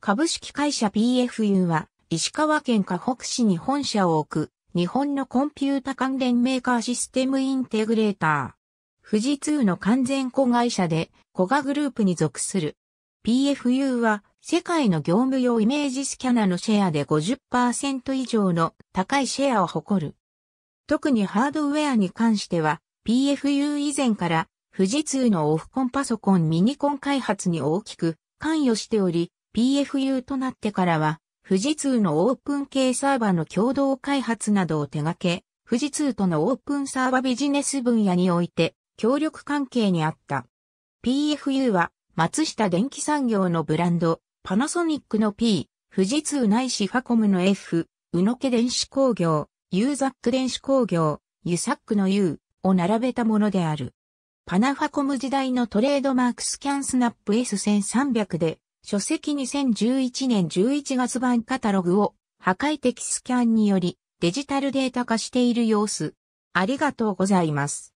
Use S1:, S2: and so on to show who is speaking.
S1: 株
S2: 式会社 PFU は、石川県河北市に本社を置く、日本のコンピュータ関連メーカーシステムインテグレーター。富士通の完全子会社で、子ガグループに属する。PFU は、世界の業務用イメージスキャナのシェアで50%以上の高いシェアを誇る。特にハードウェアに関しては、PFU 以前から、富士通のオフコンパソコンミニコン開発に大きく関与しており、PFU となってからは、富士通のオープン系サーバーの共同開発などを手掛け、富士通とのオープンサーバビジネス分野において協力関係にあった。PFU は松下電機産業のブランド、パナソニックの P、富士通ないしファコムの F、宇野家電子工業、ユーザック電子工業、ユサックの U を並べたものである。パナファコム時代のトレードマークスキャンスナップ S1300 で書籍2011年11月版カタログを破壊的スキャンによりデジタルデータ化している様子。ありがとうございます。